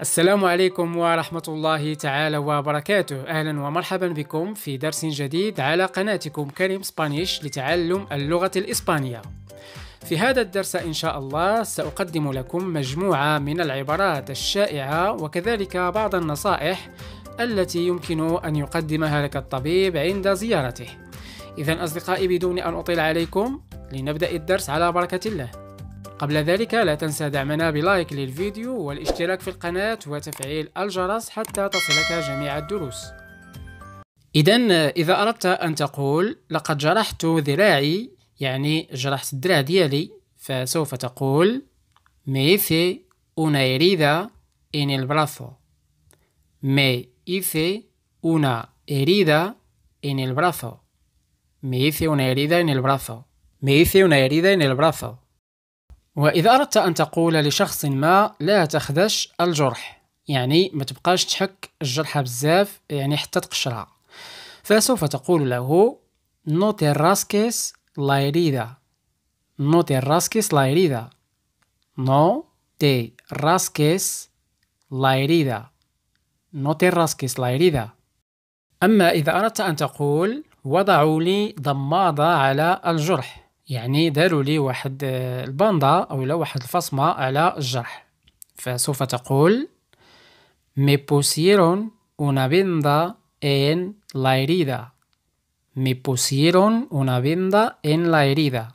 السلام عليكم ورحمة الله تعالى وبركاته أهلا ومرحبا بكم في درس جديد على قناتكم كريم سبانيش لتعلم اللغة الإسبانية في هذا الدرس إن شاء الله سأقدم لكم مجموعة من العبارات الشائعة وكذلك بعض النصائح التي يمكن أن يقدمها لك الطبيب عند زيارته إذا أصدقائي بدون أن أطيل عليكم لنبدأ الدرس على بركة الله قبل ذلك لا تنسى دعمنا بلايك للفيديو والاشتراك في القناة وتفعيل الجرس حتى تصلك جميع الدروس إذا إذا أردت أن تقول لقد جرحت ذراعي يعني جرحت الدراع ديالي فسوف تقول مي في una اريدا ان البراثو مي في hice una ان en مي في Me اريدا una herida مي في brazo. اريدا ان una وإذا أردت أن تقول لشخص ما لا تخدش الجرح يعني ما تبقاش تحك الجرحة بزاف يعني حتى تقشرها فسوف تقول له نو te لا يريدا نو no لا يريدا نو تي no te rasques la herida no أما إذا أردت أن تقول وضعوا لي ضمادة على الجرح يعني داروا لي واحد الباندا او لا واحد الفصمه على الجرح فسوف تقول مي بوسيرون اون بيندا ان لا هيريدا مي بوسيرون اون بيندا ان لا هيريدا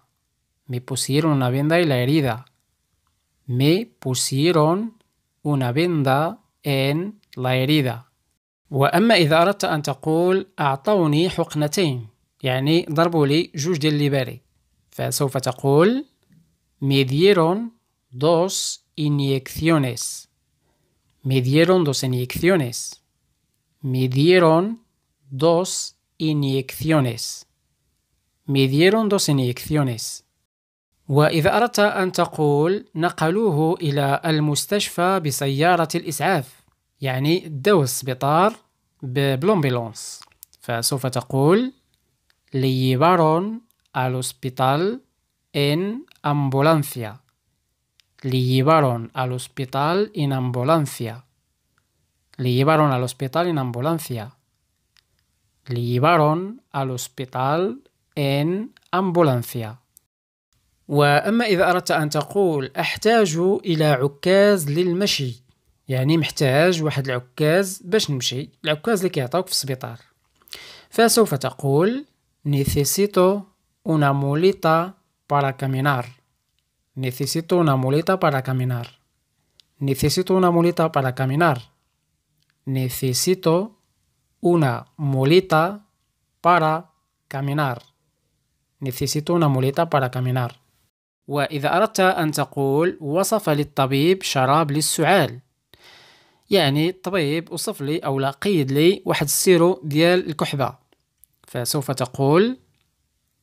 مي بوسيرون اون بيندا ان لا هيريدا مي بوسيرون اون بيندا ان لا هيريدا واما اذا اردت ان تقول اعطوني حقنتين يعني ضربوا لي جوج ديال ليباري فسوف تقول me dieron dos inyecciones me dieron dos inyecciones me dieron dos inyecciones me dieron dos inyecciones وإذا أردت أن تقول نقلوه إلى المستشفى بسيارة الإسعاف يعني دو السبيطار ببلومبيلونس فسوف تقول ليبارون al hospital en ambulancia. Le llevaron al hospital en ambulancia. Le llevaron al hospital en ambulancia. Le llevaron al hospital en ambulancia. وأما إذا أردت أن تقول أحتاج إلى عكاز للمشي يعني محتاج واحد العكاز باش نمشي العكاز اللي كيعطوك في السبيطار فسوف تقول نيسيسيتو una mulita para caminar. Necesito una mulita para caminar. Necesito una mulita para caminar. Necesito una mulita para caminar. Necesito una muleta para caminar. وإذا أردت أن تقول وصف للطبيب شراب للسعال يعني الطبيب وصف لي أو لا قيد لي واحد السيرو ديال الكحبة فسوف تقول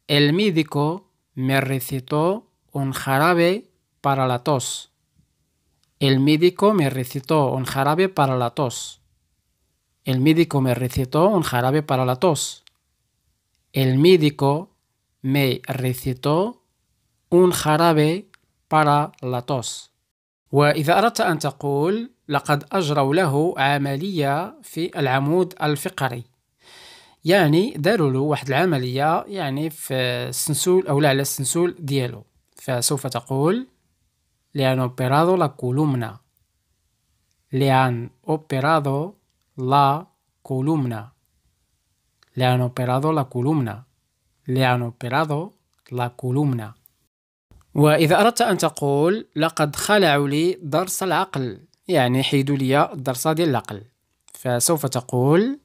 El médico me recitó un jarabe para la tos. El médico me recitó un jarabe para la tos. El médico me recitó un jarabe para la tos. El médico me recitó un jarabe para la tos. يعني داروا له واحد العمليه يعني في السنسول او لا على السنسول ديالو فسوف تقول لي اوبيرادو لا كولومنا لي اوبيرادو لا كولومنا لان أوبرادو لا كولومنا لان le لا كولومنا وإذا أردت أن تقول لقد خلعوا لي درس العقل يعني حيدوا لي الدرس ديال العقل فسوف تقول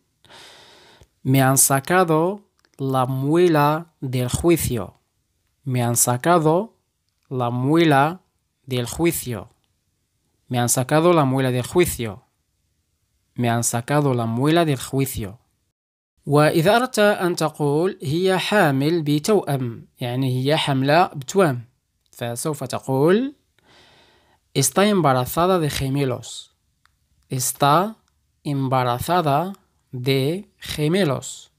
Me han sacado la muela del juicio. Me han sacado la muela del juicio. Me han sacado la muela del juicio. Me han sacado la muela del juicio. وإذا أردت أن تقول هي حامل بتوأم يعني هي بتوأم فسوف تقول está embarazada de gemelos está embarazada de gemelos.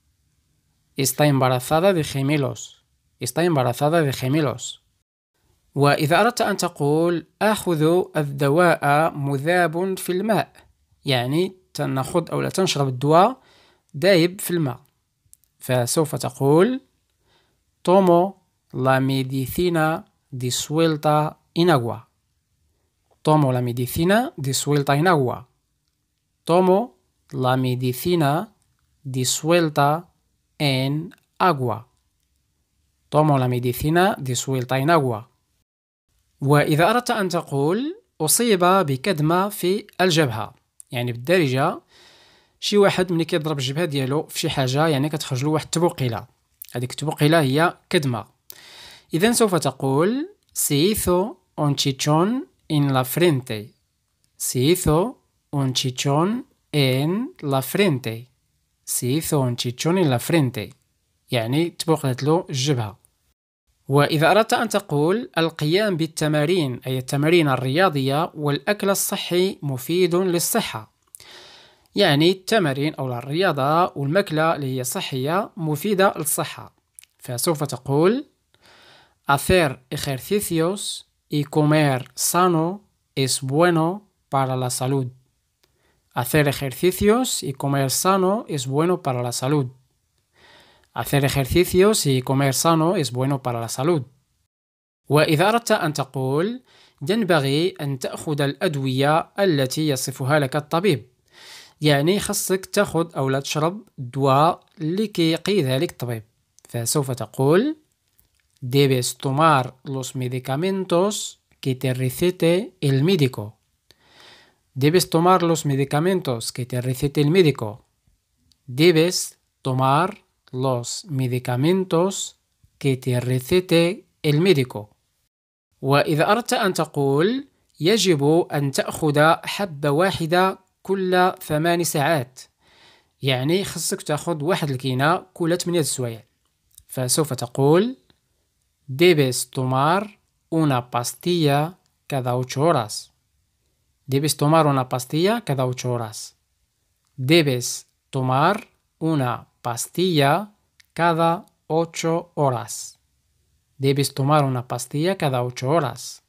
Está embarazada de gemelos. Está embarazada de gemelos. وإذا أردت أن تقول آخذ الدواء مذاب في الماء يعني تنخذ أو لا تنشرب الدواء دايب في الماء فسوف تقول tomo la medicina disuelta سويلتا agua tomo la medicina disuelta سويلتا agua tomo la medicina disuelta en agua. Tomo la medicina disuelta en agua. وإذا أردت أن تقول أصيب بكدمة في الجبهة يعني بالدارجة شي واحد ملي كيضرب الجبهة ديالو في شي حاجة يعني كتخرج له واحد التبقلة هذيك التبقلة هي كدمة إذا سوف تقول سيثو اون تشيتشون ان لا فرينتي سيثو اون تشيتشون en la frente un chichón en la frente يعني تبقلت له الجبهة وإذا أردت أن تقول القيام بالتمارين أي التمارين الرياضية والأكل الصحي مفيد للصحة يعني التمارين أو الرياضة والماكلة اللي هي صحية مفيدة للصحة فسوف تقول hacer ejercicios y comer sano es bueno para la salud Hacer ejercicios y comer sano es bueno para la salud. Hacer ejercicios y comer sano es bueno para la salud. وإذا أردت أن تقول ينبغي أن تأخذ الأدوية التي يصفها لك الطبيب يعني خصك تأخذ أو لا تشرب دواء لكي يقي ذلك الطبيب فسوف تقول debes tomar los medicamentos que te recete el médico Debes tomar los medicamentos que te recete el médico. Debes tomar los medicamentos que te recete el médico. وإذا أردت أن تقول يجب أن تأخذ حبة واحدة كل ثمان ساعات يعني خصك تاخذ واحد الكينة كل ثمانية سوايع فسوف تقول debes tomar una pastilla cada ocho horas Debes tomar una pastilla cada ocho horas. Debes tomar una pastilla cada ocho horas. Debes tomar una pastilla cada ocho horas.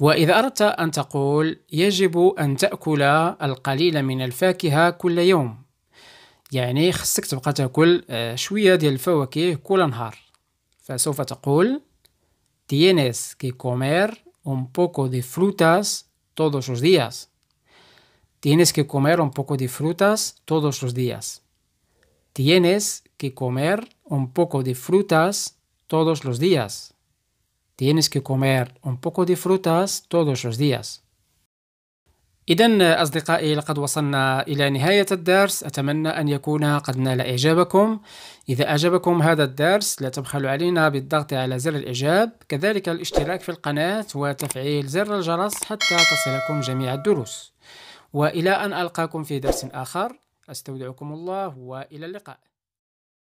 وإذا أردت أن تقول يجب أن تأكل القليل من الفاكهة كل يوم يعني خصك تبقى تاكل شوية ديال الفواكه كل نهار فسوف تقول tienes que comer un poco de frutas todos los días. Tienes que comer un poco de frutas todos los días. Tienes que comer un poco de frutas todos los días. Tienes que comer un poco de frutas todos los días. إذا أصدقائي لقد وصلنا إلى نهاية الدرس أتمنى أن يكون قد نال إعجابكم إذا أعجبكم هذا الدرس لا تبخلوا علينا بالضغط على زر الإعجاب كذلك الاشتراك في القناة وتفعيل زر الجرس حتى تصلكم جميع الدروس وإلى أن ألقاكم في درس آخر أستودعكم الله وإلى اللقاء